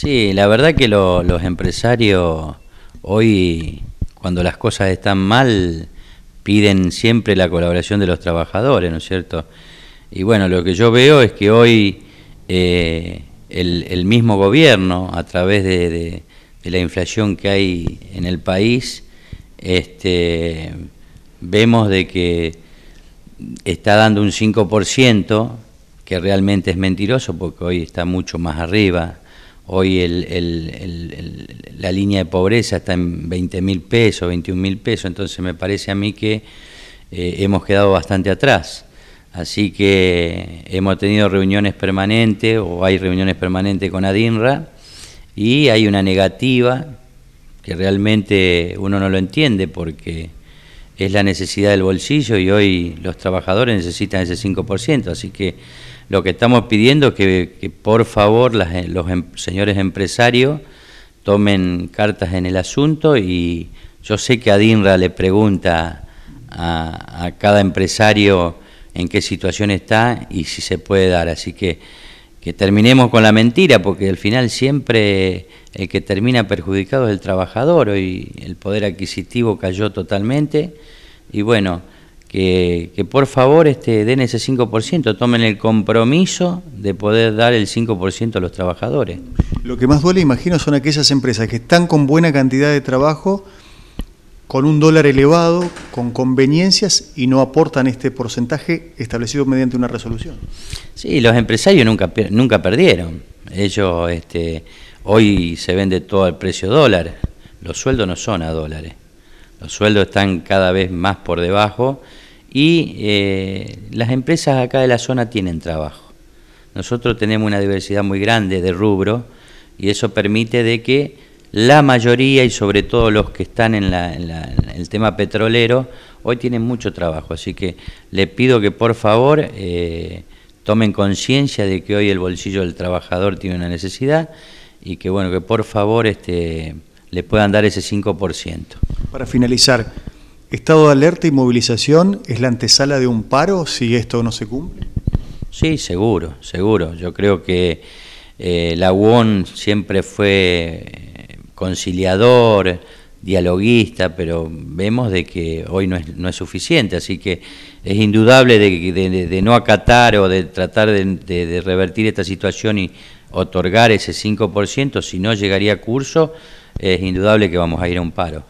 Sí, la verdad que los empresarios hoy, cuando las cosas están mal, piden siempre la colaboración de los trabajadores, ¿no es cierto? Y bueno, lo que yo veo es que hoy eh, el, mismo gobierno, a través de, la inflación que hay en el país, este, vemos de que está dando un 5%, que realmente es mentiroso porque hoy está mucho más arriba, Hoy el, la línea de pobreza está en 20 mil pesos, 21 mil pesos, entonces me parece a mí que eh, hemos quedado bastante atrás. Así que hemos tenido reuniones permanentes o hay reuniones permanentes con ADINRA y hay una negativa que realmente uno no lo entiende porque es la necesidad del bolsillo y hoy los trabajadores necesitan ese 5%, así que lo que estamos pidiendo es que, por favor eh, los em, señores empresarios tomen cartas en el asunto y yo sé que a Dinra le pregunta a, a cada empresario en qué situación está y si se puede dar, así que que terminemos con la mentira, porque al final siempre el que termina perjudicado es el trabajador, hoy el poder adquisitivo cayó totalmente, y bueno, que, por favor este, den ese 5%, tomen el compromiso de poder dar el 5% a los trabajadores. Lo que más duele, imagino, son aquellas empresas que están con buena cantidad de trabajo, con un dólar elevado, con conveniencias y no aportan este porcentaje establecido mediante una resolución. Sí, los empresarios nunca, nunca perdieron. Ellos este, hoy se vende todo al precio dólar. Los sueldos no son a dólares. Los sueldos están cada vez más por debajo y eh, las empresas acá de la zona tienen trabajo. Nosotros tenemos una diversidad muy grande de rubro y eso permite de que la mayoría y sobre todo los que están en, el tema petrolero, hoy tienen mucho trabajo. Así que le pido que por favor eh, tomen conciencia de que hoy el bolsillo del trabajador tiene una necesidad y que bueno, que por favor este, le puedan dar ese 5%. Para finalizar, ¿estado de alerta y movilización es la antesala de un paro si esto no se cumple? Sí, seguro, seguro. Yo creo que eh, la UON siempre fue conciliador, dialoguista, pero vemos de que hoy no es, no es suficiente, así que es indudable de, de, de no acatar o de tratar de, de, revertir esta situación y otorgar ese 5%, si no llegaría a curso, es indudable que vamos a ir a un paro.